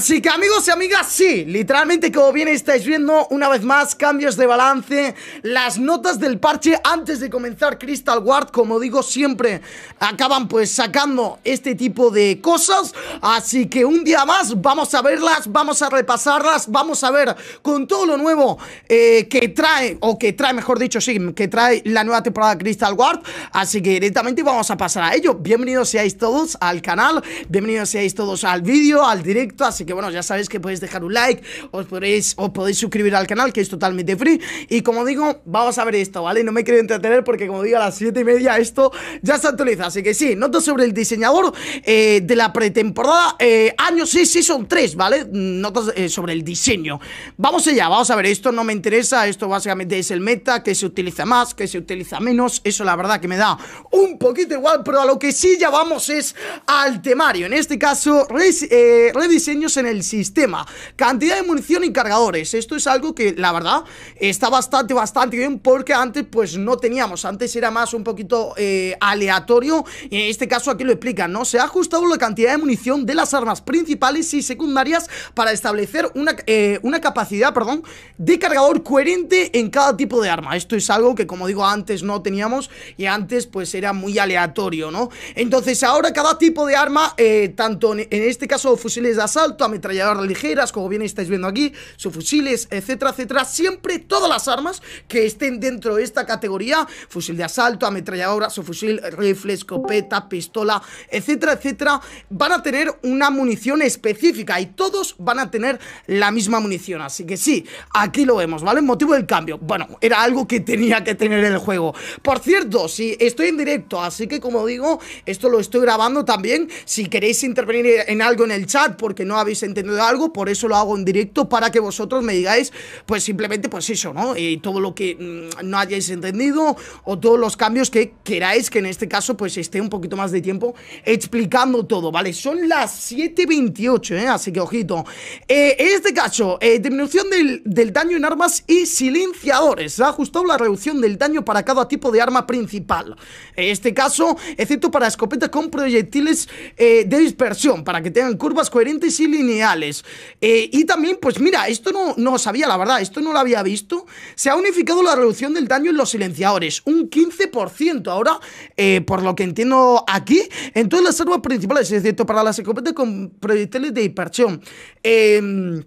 Así que amigos y amigas, sí, literalmente como bien estáis viendo, una vez más, cambios de balance, las notas del parche antes de comenzar Crystal Ward, como digo siempre, acaban pues sacando este tipo de cosas, así que un día más vamos a verlas, vamos a repasarlas, vamos a ver con todo lo nuevo eh, que trae, o que trae mejor dicho, sí, que trae la nueva temporada Crystal Ward, así que directamente vamos a pasar a ello, bienvenidos seáis todos al canal, bienvenidos seáis todos al vídeo, al directo, así que que bueno, ya sabéis que podéis dejar un like, os podéis, os podéis suscribir al canal, que es totalmente free. Y como digo, vamos a ver esto, ¿vale? No me quiero entretener porque como digo, a las 7 y media esto ya se actualiza. Así que sí, notas sobre el diseñador eh, de la pretemporada, eh, Años, sí, sí, son tres, ¿vale? Notas eh, sobre el diseño. Vamos allá, vamos a ver, esto no me interesa, esto básicamente es el meta, que se utiliza más, que se utiliza menos. Eso la verdad que me da un poquito igual, pero a lo que sí ya vamos es al temario. En este caso, Rediseño rediseños en el sistema Cantidad de munición y cargadores Esto es algo que, la verdad, está bastante, bastante bien Porque antes, pues, no teníamos Antes era más un poquito eh, aleatorio Y en este caso aquí lo explican, ¿no? Se ha ajustado la cantidad de munición de las armas principales y secundarias Para establecer eh, una, capacidad, perdón, de cargador coherente en cada tipo de arma Esto es algo que, como digo, antes no teníamos Y antes, pues, era muy aleatorio, ¿no? Entonces, ahora cada tipo de arma, eh, tanto en este caso fusiles de asalto ametralladoras ligeras, como bien estáis viendo aquí, sus fusiles, etcétera, etcétera. Siempre todas las armas que estén dentro de esta categoría, fusil de asalto, ametralladora, fusil, rifle, escopeta, pistola, etcétera, etcétera, van a tener una munición específica y todos van a tener la misma munición. Así que sí, aquí lo vemos, ¿vale? Motivo del cambio. Bueno, era algo que tenía que tener el juego. Por cierto, si sí, estoy en directo, así que como digo, esto lo estoy grabando también. Si queréis intervenir en algo en el chat porque no habéis entendido algo, por eso lo hago en directo, para que vosotros me digáis, pues simplemente, pues eso, ¿no? Y todo lo que mm, no hayáis entendido o todos los cambios que queráis, que en este caso, pues esté un poquito más de tiempo explicando todo, ¿vale? Son las 7.28, ¿eh? Así que ojito. Eh, en este caso, eh, disminución del, daño en armas y silenciadores. Se ha ajustado la reducción del daño para cada tipo de arma principal. En este caso, excepto para escopetas con proyectiles eh, de dispersión, para que tengan curvas coherentes y lineales. Eh, y también, pues mira, esto no, no sabía, la verdad, esto no lo había visto. Se ha unificado la reducción del daño en los silenciadores, un 15% ahora, eh, por lo que entiendo aquí, en todas las armas principales, Es cierto, para las escopetas con proyectiles de dispersión. Em,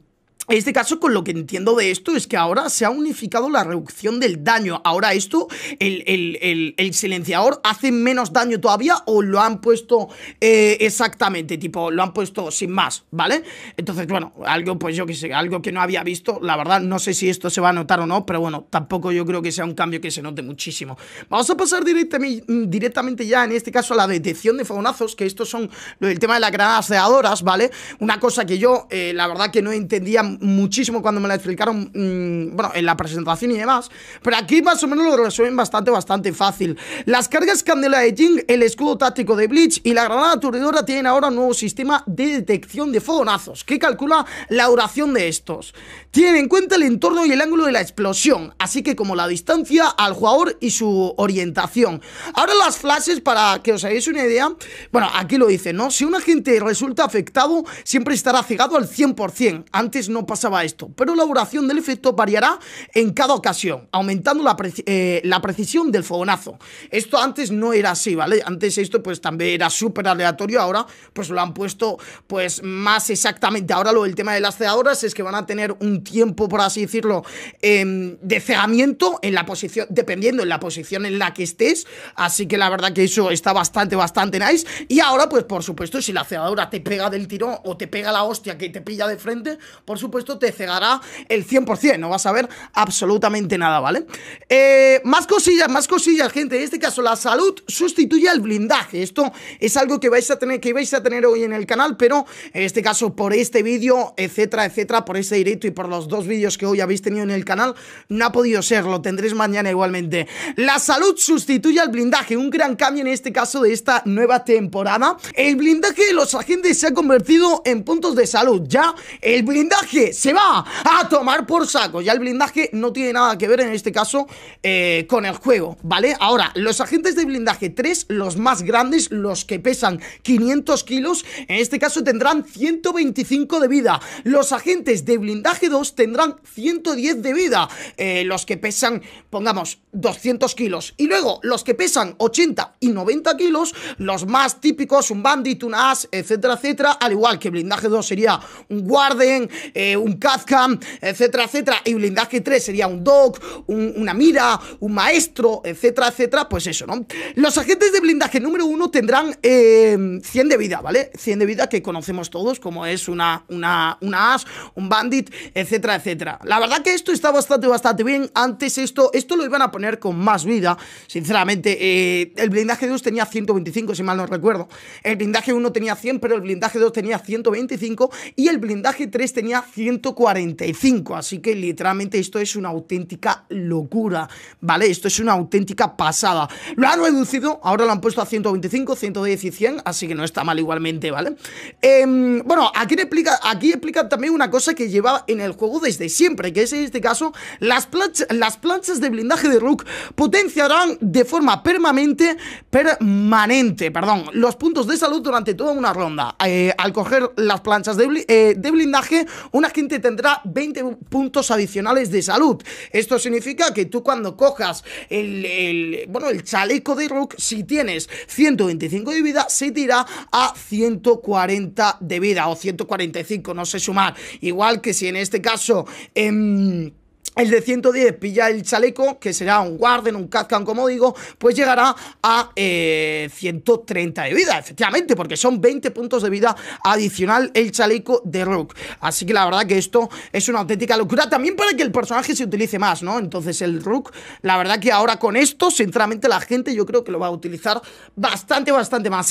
en este caso, con lo que entiendo de esto, es que ahora se ha unificado la reducción del daño. Ahora esto, el, silenciador hace menos daño todavía o lo han puesto eh, exactamente, tipo, lo han puesto sin más, ¿vale? Entonces, bueno, algo, pues yo que sé, algo que no había visto, la verdad, no sé si esto se va a notar o no, pero bueno, tampoco yo creo que sea un cambio que se note muchísimo. Vamos a pasar directamente, directamente ya, en este caso, a la detección de fogonazos, que estos son lo del tema de las granadas adoras, ¿vale? Una cosa que yo, eh, la verdad, que no entendía muchísimo cuando me la explicaron, mm, bueno, en la presentación y demás, pero aquí más o menos lo resuelven bastante, bastante fácil. Las cargas Candela de Jing, el escudo táctico de Bleach y la granada aturdidora tienen ahora un nuevo sistema de detección de fogonazos, que calcula la duración de estos. Tienen en cuenta el entorno y el ángulo de la explosión, así que como la distancia al jugador y su orientación. Ahora las flashes, para que os hagáis una idea, bueno, aquí lo dice, ¿no? Si un agente resulta afectado, siempre estará cegado al 100%. Antes no pasaba esto, pero la duración del efecto variará en cada ocasión, aumentando eh, la, precisión del fogonazo. Esto antes no era así, ¿vale? Antes esto pues también era súper aleatorio, ahora pues lo han puesto pues más exactamente. Ahora lo del tema de las cegadoras es que van a tener un tiempo, por así decirlo, em, de cegamiento en la posición, dependiendo en la posición en la que estés, así que la verdad que eso está bastante, bastante nice. Y ahora pues por supuesto si la cegadora te pega del tirón o te pega la hostia que te pilla de frente, por supuesto puesto te cegará el 100%, no vas a ver absolutamente nada, ¿vale? Eh, más cosillas, más cosillas, gente. En este caso, la salud sustituye al blindaje. Esto es algo que vais a tener, que vais a tener hoy en el canal, pero en este caso, por este vídeo, etcétera, etcétera, por este directo y por los dos vídeos que hoy habéis tenido en el canal, no ha podido ser, lo tendréis mañana igualmente. La salud sustituye al blindaje, un gran cambio en este caso de esta nueva temporada. El blindaje de los agentes se ha convertido en puntos de salud. Ya el blindaje se va a tomar por saco. Ya el blindaje no tiene nada que ver en este caso eh, con el juego, ¿vale? Ahora, los agentes de blindaje 3, los más grandes, los que pesan 500 kilos, en este caso tendrán 125 de vida. Los agentes de blindaje 2 tendrán 110 de vida. Eh, los que pesan, pongamos, 200 kilos. Y luego, los que pesan 80 y 90 kilos, los más típicos, un bandit, un as, etcétera, etcétera, al igual que blindaje 2 sería un guarden, eh, un Kafka, etcétera, etcétera, y blindaje 3 sería un Doc, una mira, un maestro, etcétera, etcétera, pues eso, ¿no? Los agentes de blindaje número 1 tendrán 100 eh, de vida, ¿vale? 100 de vida que conocemos todos, como es una, una, as, un bandit, etcétera, etcétera. La verdad que esto está bastante, bastante bien. Antes esto, esto lo iban a poner con más vida, sinceramente. Eh, el blindaje 2 tenía 125, si mal no recuerdo. El blindaje 1 tenía 100, pero el blindaje 2 tenía 125 y el blindaje 3 tenía 100. 145. Así que literalmente esto es una auténtica locura, ¿vale? Esto es una auténtica pasada. Lo han reducido, ahora lo han puesto a 125, 110 y 100, así que no está mal igualmente, ¿vale? Em, bueno, aquí explica, aquí explica también una cosa que lleva en el juego desde siempre, que es en este caso las, las planchas de blindaje de Rook potenciarán de forma permanente, permanente, perdón, los puntos de salud durante toda una ronda. Eh, al coger las planchas de, eh, de blindaje, una te tendrá 20 puntos adicionales de salud. Esto significa que tú cuando cojas el, bueno, el chaleco de Rook, si tienes 125 de vida, se tira a 140 de vida o 145, no sé sumar. Igual que si en este caso... Em, el de 110 pilla el chaleco, que será un Warden, un Kazkan, como digo, pues llegará a 130 eh, de vida, efectivamente, porque son 20 puntos de vida adicional el chaleco de Rook. Así que la verdad que esto es una auténtica locura, también para que el personaje se utilice más, ¿no? Entonces el Rook, la verdad que ahora con esto, sinceramente, la gente yo creo que lo va a utilizar bastante, bastante más.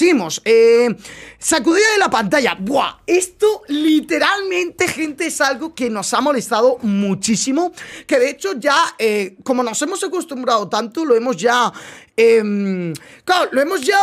Eh, sacudida de la pantalla. Buah, esto literalmente, gente, es algo que nos ha molestado muchísimo que de hecho ya, eh, como nos hemos acostumbrado tanto, lo hemos ya, em, claro, lo hemos ya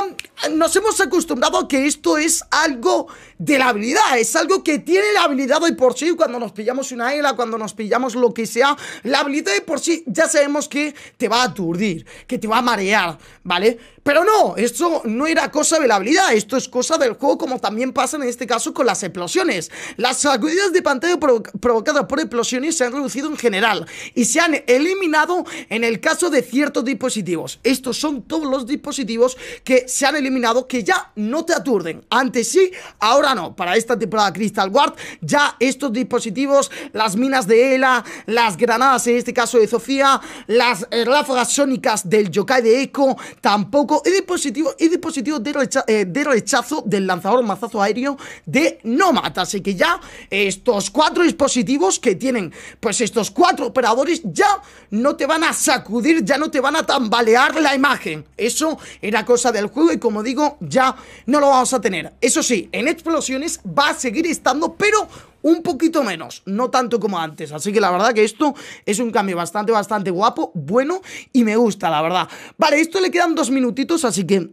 nos hemos acostumbrado a que esto es algo de la habilidad, es algo que tiene la habilidad de por sí. Cuando nos pillamos una águila, cuando nos pillamos lo que sea, la habilidad de por sí ya sabemos que te va a aturdir, que te va a marear, ¿vale? Pero no, esto no era cosa de la habilidad, esto es cosa del juego, como también pasa en este caso con las explosiones. Las sacudidas de pantalla provocadas por explosiones se han reducido en general y se han eliminado en el caso de ciertos dispositivos. Estos son todos los dispositivos que se han eliminado que ya no te aturden. Antes sí, ahora no. Para esta temporada Crystal Guard, ya estos dispositivos, las minas de ELA, las granadas en este caso de Sofía, las ráfagas sónicas del Yokai de Echo, tampoco. Y dispositivos, y dispositivos eh, de, rechazo del lanzador mazazo aéreo de Nomad. Así que ya estos cuatro dispositivos que tienen, pues estos cuatro operadores ya no te van a sacudir, ya no te van a tambalear la imagen. Eso era cosa del juego y como digo, ya no lo vamos a tener. Eso sí, en explosiones va a seguir estando, pero un poquito menos, no tanto como antes. Así que la verdad que esto es un cambio bastante, bastante guapo, bueno y me gusta, la verdad. Vale, esto le quedan dos minutitos, así que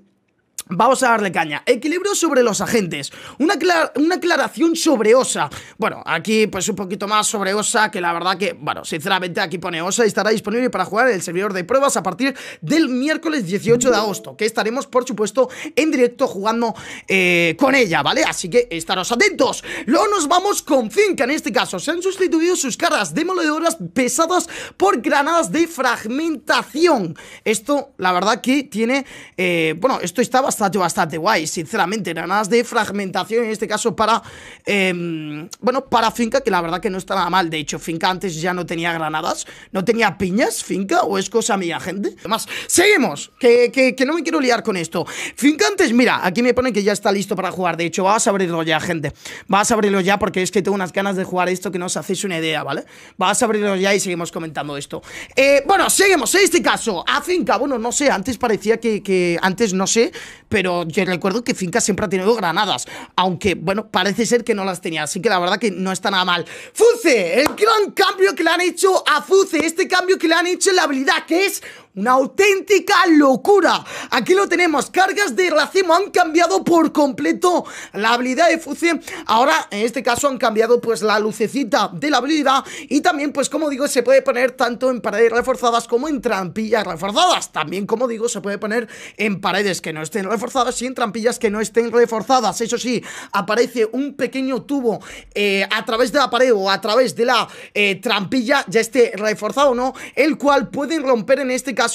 Vamos a darle caña. Equilibrio sobre los agentes. Una, una aclaración sobre OSA. Bueno, aquí pues un poquito más sobre OSA, que la verdad que, bueno, sinceramente aquí pone OSA y estará disponible para jugar en el servidor de pruebas a partir del miércoles 18 de agosto, que estaremos, por supuesto, en directo jugando eh, con ella, ¿vale? Así que estaros atentos. lo nos vamos con Finca, en este caso. Se han sustituido sus cargas demoledoras pesadas por granadas de fragmentación. Esto, la verdad que tiene, eh, bueno, esto está bastante bastante, bastante guay, sinceramente. Nada de fragmentación, en este caso para, em, bueno, para finca, que la verdad que no está nada mal. De hecho, finca antes ya no tenía granadas, no tenía piñas, finca, o es cosa mía, gente. Además, seguimos, que, no me quiero liar con esto. Finca antes, mira, aquí me ponen que ya está listo para jugar. De hecho, vamos a abrirlo ya, gente. Vas a abrirlo ya porque es que tengo unas ganas de jugar esto que no os hacéis una idea, ¿vale? Vas a abrirlo ya y seguimos comentando esto. Eh, bueno, seguimos, en este caso, a finca, bueno, no sé, antes parecía que, que antes, no sé, pero yo recuerdo que Finca siempre ha tenido granadas, aunque, bueno, parece ser que no las tenía, así que la verdad que no está nada mal. ¡Fuce! El gran cambio que le han hecho a Fuce, este cambio que le han hecho en la habilidad, que es una auténtica locura. Aquí lo tenemos. Cargas de racimo han cambiado por completo la habilidad de Fuce. Ahora, en este caso, han cambiado pues la lucecita de la habilidad. Y también, pues como digo, se puede poner tanto en paredes reforzadas como en trampillas reforzadas. También, como digo, se puede poner en paredes que no estén reforzadas y en trampillas que no estén reforzadas. Eso sí, aparece un pequeño tubo eh, a través de la pared o a través de la eh, trampilla, ya esté reforzado o no, el cual pueden romper en este caso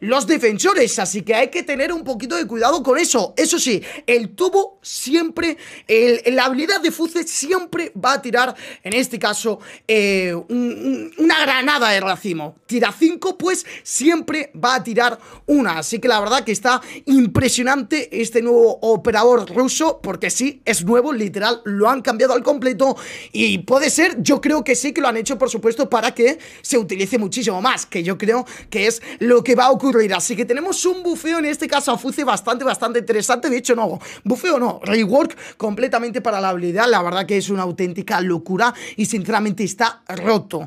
los defensores. Así que hay que tener un poquito de cuidado con eso. Eso sí, el tubo siempre, la habilidad de Fuce siempre va a tirar, en este caso, eh, una granada de racimo. Tira 5, pues siempre va a tirar una. Así que la verdad que está impresionante este nuevo operador ruso, porque sí, es nuevo, literal, lo han cambiado al completo y puede ser, yo creo que sí que lo han hecho, por supuesto, para que se utilice muchísimo más, que yo creo que es lo lo que va a ocurrir. Así que tenemos un bufeo en este caso a Fuce bastante, bastante interesante. De hecho, no, bufeo no, rework completamente para la habilidad. La verdad que es una auténtica locura y sinceramente está roto.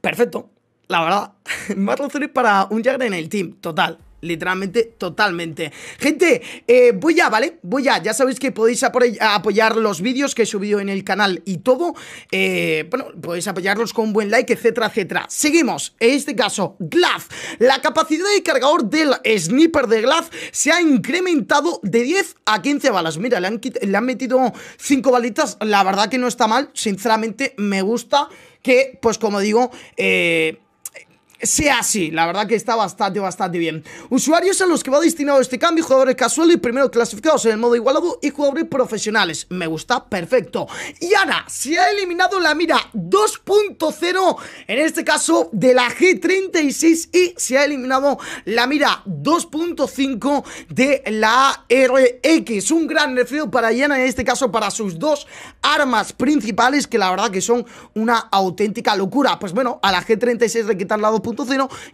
Perfecto, la verdad. Más razones para un Jagger en el team, total literalmente totalmente. Gente, eh, voy ya, ¿vale? Voy ya. Ya sabéis que podéis apoyar los vídeos que he subido en el canal y todo. Eh, bueno, podéis apoyarlos con un buen like, etcétera, etcétera. Seguimos. En este caso, Glaz. La capacidad de cargador del sniper de Glaz se ha incrementado de 10 a 15 balas. Mira, le han, le han metido 5 balitas. La verdad que no está mal. Sinceramente, me gusta que, pues como digo, eh sea así. La verdad que está bastante, bastante bien. Usuarios a los que va destinado este cambio, jugadores casuales y primero clasificados en el modo igualado y jugadores profesionales. Me gusta, perfecto. Y ahora se ha eliminado la mira 2.0, en este caso de la G36 y se ha eliminado la mira 2.5 de la RX. Un gran refrío para Yana, en este caso para sus dos armas principales que la verdad que son una auténtica locura. Pues bueno, a la G36 le quitan la 2.0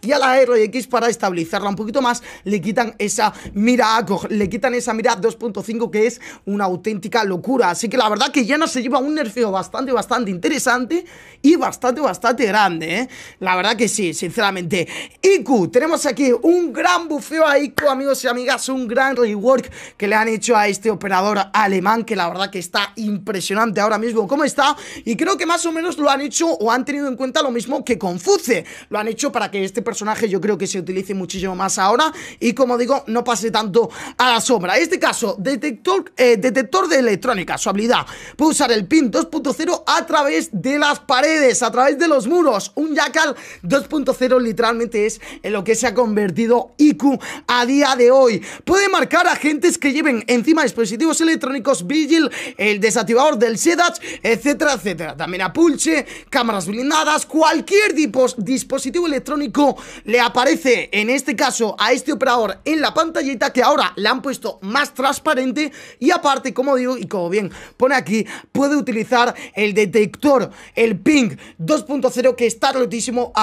y a la RX para estabilizarla un poquito más le quitan esa mira le quitan esa mira 2.5 que es una auténtica locura. Así que la verdad que ya no se lleva un nerfeo bastante, bastante interesante y bastante, bastante grande, ¿eh? La verdad que sí, sinceramente. IQ, tenemos aquí un gran bufeo a IQ, amigos y amigas, un gran rework que le han hecho a este operador alemán que la verdad que está impresionante ahora mismo cómo está y creo que más o menos lo han hecho o han tenido en cuenta lo mismo que Confuce. Lo han hecho para que este personaje yo creo que se utilice muchísimo más ahora y como digo, no pase tanto a la sombra. En este caso, detector, eh, detector de electrónica, su habilidad, puede usar el pin 2.0 a través de las paredes, a través de los muros. Un Jackal 2.0 literalmente es en lo que se ha convertido IQ a día de hoy. Puede marcar agentes que lleven encima dispositivos electrónicos, Vigil, el desactivador del SEDAC, etcétera, etcétera. También a pulche, cámaras blindadas, cualquier tipo, dispositivo electrónico electrónico le aparece, en este caso, a este operador en la pantallita que ahora le han puesto más transparente y aparte, como digo, y como bien pone aquí, puede utilizar el detector, el ping 2.0 que está rotísimo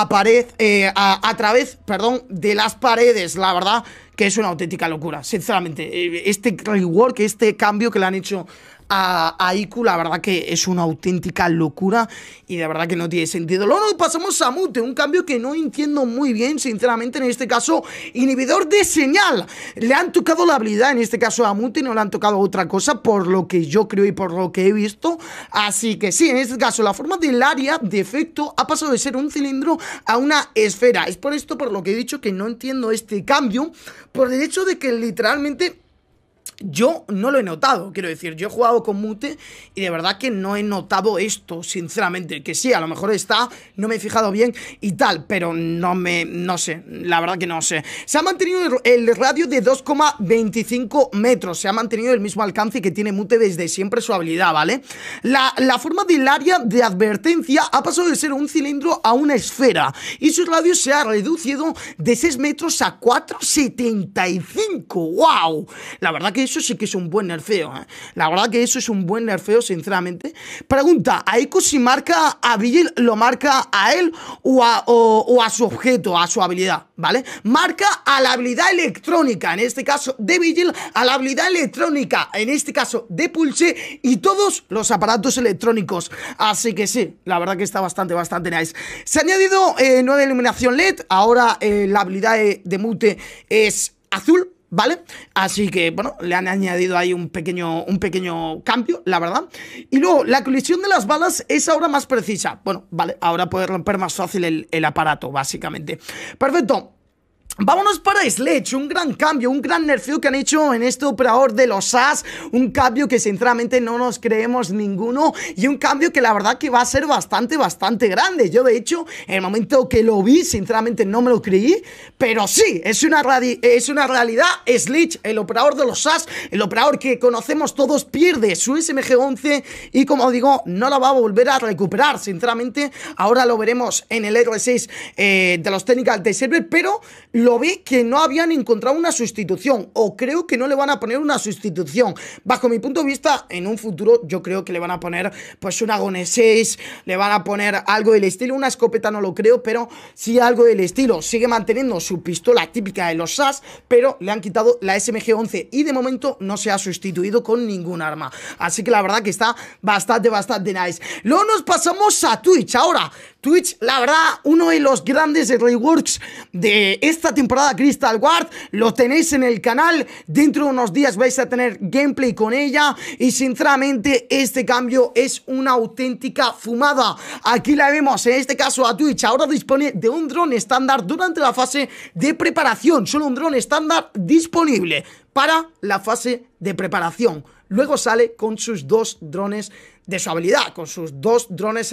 eh, a, a, través perdón, de las paredes, la verdad que es una auténtica locura, sinceramente. Eh, este rework, este cambio que le han hecho a, IQ la verdad que es una auténtica locura y de verdad que no tiene sentido. Luego nos pasamos a Mute, un cambio que no entiendo muy bien, sinceramente, en este caso, inhibidor de señal. Le han tocado la habilidad, en este caso a Mute, no le han tocado otra cosa, por lo que yo creo y por lo que he visto. Así que sí, en este caso, la forma del área de efecto ha pasado de ser un cilindro a una esfera. Es por esto por lo que he dicho que no entiendo este cambio, por el hecho de que literalmente yo no lo he notado, quiero decir, yo he jugado con Mute y de verdad que no he notado esto, sinceramente, que sí, a lo mejor está, no me he fijado bien y tal, pero no me, no sé, la verdad que no sé. Se ha mantenido el radio de 2,25 metros, se ha mantenido el mismo alcance que tiene Mute desde siempre su habilidad, ¿vale? La, forma del área de advertencia ha pasado de ser un cilindro a una esfera y su radio se ha reducido de 6 metros a 4,75, wow, la verdad que es sí que es un buen nerfeo. ¿eh? La verdad que eso es un buen nerfeo, sinceramente. Pregunta, ¿a Ico si marca a Vigil, lo marca a él o a, su objeto, a su habilidad? ¿Vale? Marca a la habilidad electrónica, en este caso de Vigil, a la habilidad electrónica, en este caso de Pulse y todos los aparatos electrónicos. Así que sí, la verdad que está bastante, bastante nice. Se ha añadido eh, nueva iluminación LED, ahora eh, la habilidad de Mute es azul ¿vale? Así que, bueno, le han añadido ahí un pequeño, un pequeño cambio, la verdad. Y luego, la colisión de las balas es ahora más precisa. Bueno, vale, ahora puede romper más fácil el aparato, básicamente. Perfecto. Vámonos para Sledge, un gran cambio, un gran nerfeo que han hecho en este operador de los SAS, un cambio que sinceramente no nos creemos ninguno y un cambio que la verdad que va a ser bastante, bastante grande. Yo de hecho, en el momento que lo vi, sinceramente no me lo creí, pero sí, es una, es una realidad. Sledge, el operador de los SAS, el operador que conocemos todos, pierde su SMG-11 y como digo, no la va a volver a recuperar, sinceramente. Ahora lo veremos en el R6 eh, de los técnicas de server, pero lo vi que no habían encontrado una sustitución o creo que no le van a poner una sustitución. Bajo mi punto de vista, en un futuro yo creo que le van a poner pues una Gone 6, le van a poner algo del estilo, una escopeta no lo creo, pero sí algo del estilo. Sigue manteniendo su pistola típica de los SAS, pero le han quitado la SMG-11 y de momento no se ha sustituido con ningún arma. Así que la verdad que está bastante, bastante nice. Luego nos pasamos a Twitch. Ahora, Twitch, la verdad, uno de los grandes reworks de este esta temporada Crystal Ward. Lo tenéis en el canal. Dentro de unos días vais a tener gameplay con ella. Y sinceramente, este cambio es una auténtica fumada. Aquí la vemos, en este caso a Twitch. Ahora dispone de un dron estándar durante la fase de preparación. Solo un dron estándar disponible para la fase de preparación. Luego sale con sus dos drones de su habilidad, con sus dos drones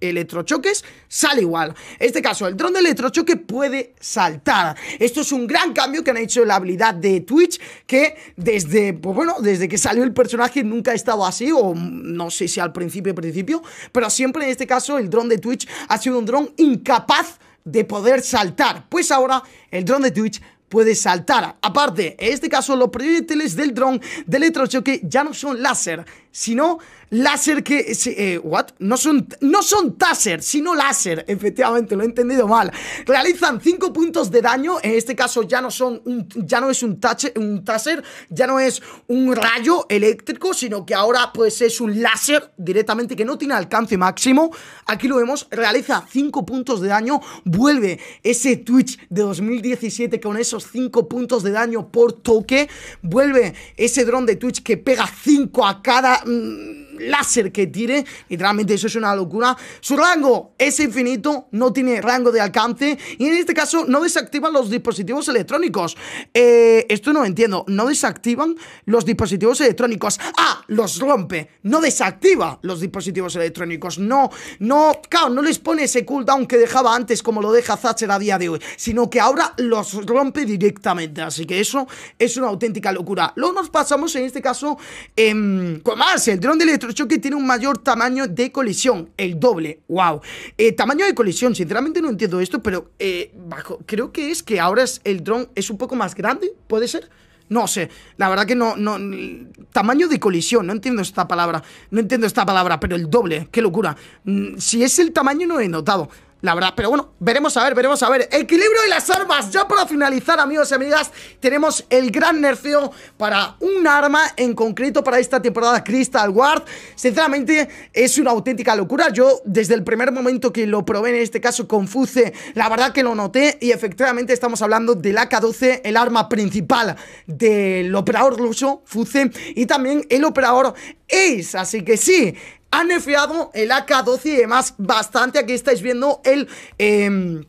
electrochoques, sale igual. En este caso, el dron de electrochoque puede saltar. Esto es un gran cambio que han hecho en la habilidad de Twitch, que desde, pues bueno, desde que salió el personaje nunca ha estado así, o no sé si al principio, principio, pero siempre en este caso el dron de Twitch ha sido un dron incapaz de poder saltar. Pues ahora el dron de Twitch puede saltar. Aparte, en este caso, los proyectiles del dron del electrochoque ya no son láser, sino láser que... Eh, ¿What? No son, no son taser, sino láser. Efectivamente, lo he entendido mal. Realizan 5 puntos de daño. En este caso ya no, son ya no es un, tache, un taser, ya no es un rayo eléctrico, sino que ahora pues es un láser directamente que no tiene alcance máximo. Aquí lo vemos, realiza 5 puntos de daño. Vuelve ese Twitch de 2017 con esos 5 puntos de daño por toque. Vuelve ese dron de Twitch que pega 5 a cada... Mm, láser que tire, literalmente eso es una locura. Su rango es infinito, no tiene rango de alcance y en este caso no desactivan los dispositivos electrónicos. Eh, esto no entiendo, no desactivan los dispositivos electrónicos. Ah, los rompe, no desactiva los dispositivos electrónicos, no, no, claro, no les pone ese cooldown que dejaba antes como lo deja Thatcher a día de hoy, sino que ahora los rompe directamente, así que eso es una auténtica locura. Luego nos pasamos en este caso en em, con el dron de que tiene un mayor tamaño de colisión, el doble, wow. Eh, tamaño de colisión, sinceramente no entiendo esto, pero eh, creo que es que ahora es, el dron es un poco más grande, ¿puede ser? No sé, la verdad que no, no, tamaño de colisión, no entiendo esta palabra, no entiendo esta palabra, pero el doble, qué locura. Mm, si es el tamaño no he notado la verdad. Pero bueno, veremos a ver, veremos a ver. Equilibrio de las armas. Ya para finalizar, amigos y amigas, tenemos el gran nerfeo para un arma en concreto para esta temporada Crystal Ward. Sinceramente, es una auténtica locura. Yo, desde el primer momento que lo probé, en este caso con Fuce, la verdad que lo noté. Y efectivamente, estamos hablando del AK-12, el arma principal del operador ruso, Fuce, y también el operador Ace. Así que sí, han enfriado el AK-12 y demás bastante. Aquí estáis viendo el... Em,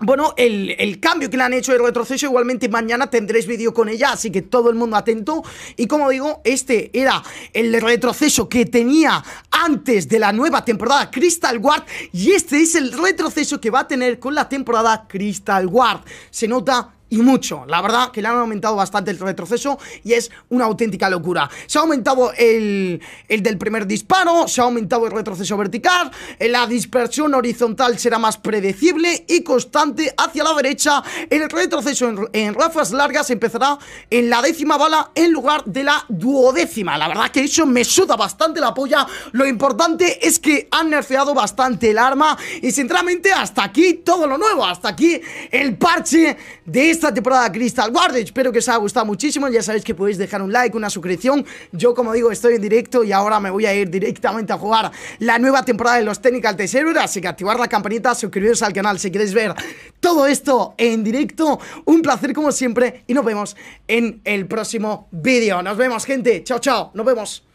bueno, el, cambio que le han hecho el retroceso, igualmente mañana tendréis vídeo con ella, así que todo el mundo atento. Y como digo, este era el retroceso que tenía antes de la nueva temporada Crystal Guard y este es el retroceso que va a tener con la temporada Crystal Guard. Se nota y mucho. La verdad que le han aumentado bastante el retroceso y es una auténtica locura. Se ha aumentado el, el del primer disparo, se ha aumentado el retroceso vertical, la dispersión horizontal será más predecible y constante hacia la derecha. El retroceso en, en rafas largas empezará en la décima bala en lugar de la duodécima. La verdad que eso me suda bastante la polla. Lo importante es que han nerfeado bastante el arma y sinceramente hasta aquí todo lo nuevo, hasta aquí el parche de esta temporada Crystal Ward, Espero que os haya gustado muchísimo, ya sabéis que podéis dejar un like, una suscripción Yo como digo estoy en directo y ahora me voy a ir directamente a jugar la nueva temporada de los Technical T-Series Así que activar la campanita, suscribiros al canal si queréis ver todo esto en directo Un placer como siempre y nos vemos en el próximo vídeo Nos vemos gente, chao chao, nos vemos